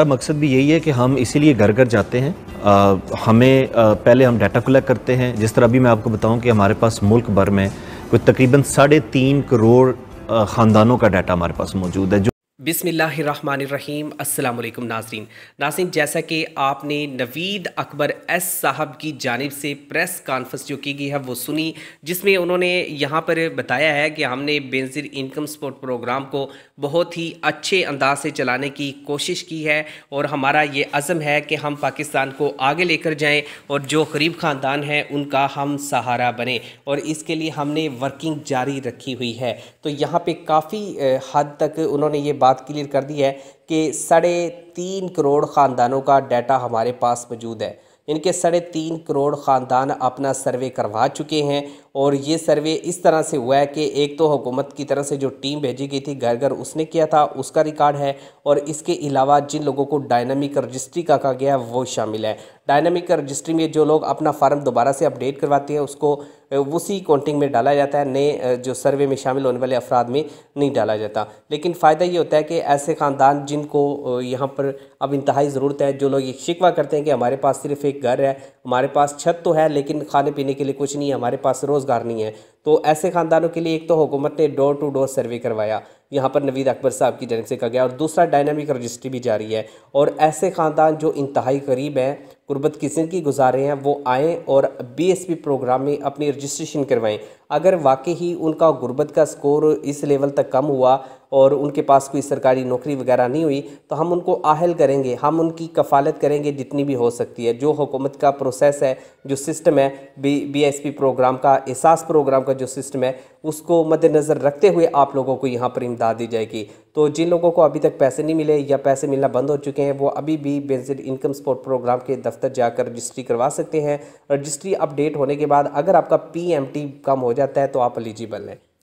हमारा मकसद भी यही है कि हम इसीलिए घर घर जाते हैं आ, हमें आ, पहले हम डाटा कलेक्ट करते हैं जिस तरह अभी मैं आपको बताऊं कि हमारे पास मुल्क भर में कोई तकरीबन साढ़े तीन करोड़ ख़ानदानों का डाटा हमारे पास मौजूद है जो बिसमीम् अल्लाम नाजरीन नाजिन जैसा कि आपने नवीद अकबर एस साहब की जानब से प्रेस कॉन्फ्रेंस जो की गई है वो सुनी जिसमें उन्होंने यहाँ पर बताया है कि हमने बेनजिर इनकम सपोर्ट प्रोग्राम को बहुत ही अच्छे अंदाज से चलाने की कोशिश की है और हमारा ये अज़म है कि हम पाकिस्तान को आगे लेकर जाएँ और जो गरीब ख़ानदान हैं उनका हम सहारा बने और इसके लिए हमने वर्किंग जारी रखी हुई है तो यहाँ पर काफ़ी हद तक उन्होंने ये बात क्लियर कर दी है कि साढ़े तीन करोड़ ख़ानदानों का डाटा हमारे पास मौजूद है इनके साढ़े तीन करोड़ ख़ानदान अपना सर्वे करवा चुके हैं और ये सर्वे इस तरह से हुआ है कि एक तो हुकूमत की तरफ से जो टीम भेजी गई थी घर घर उसने किया था उसका रिकॉर्ड है और इसके अलावा जिन लोगों को डायनामिक रजिस्ट्री का कहा गया है वो शामिल है डायनामिक रजिस्ट्री में जो लोग अपना फार्म दोबारा से अपडेट करवाते हैं उसको उसी काउंटिंग में डाला जाता है नए जो सर्वे में शामिल होने वाले अफराद में नहीं डाला जाता लेकिन फ़ायदा ये होता है कि ऐसे ख़ानदान जिनको यहाँ पर अब इंतहाई ज़रूरत है जो लोग ये शिकवा करते हैं कि हमारे पास सिर्फ एक घर है हमारे पास छत तो है लेकिन खाने पीने के लिए कुछ नहीं है हमारे पास रोज़ रोज़गार नहीं है तो ऐसे ख़ानदानों के लिए एक तो हुकूमत ने डोर टू डोर सर्वे करवाया यहाँ पर नवीद अकबर साहब की जनक से कहा गया और दूसरा डायनामिक रजिस्ट्री भी जारी है और ऐसे ख़ानदान जो इंतहाई करीब हैं गुर्बत की ज़िंदगी गुजारे हैं वो आएँ और बी एस पी प्रोग्राम में अपनी रजिस्ट्रेशन करवाएँ अगर वाकई ही उनका ग़ुरबत का स्कोर इस लेवल तक कम हुआ और उनके पास कोई सरकारी नौकरी वगैरह नहीं हुई तो हम उनको आहल करेंगे हम उनकी कफालत करेंगे जितनी भी हो सकती है जो हुकूमत का प्रोसेस है जो सिस्टम है B B S P program का एहसास प्रोग्राम का जो सिस्टम है उसको मद्देनज़र रखते हुए आप लोगों को यहाँ पर इमदाद दी जाएगी तो जिन लोगों को अभी तक पैसे नहीं मिले या पैसे मिलना बंद हो चुके हैं वो अभी भी बेनजिड इनकम सपोर्ट प्रोग्राम के दफ्तर जाकर रजिस्ट्री करवा सकते हैं रजिस्ट्री अपडेट होने के बाद अगर आपका पी एम टी कम हो जाता है तो आप एलिजिबल हैं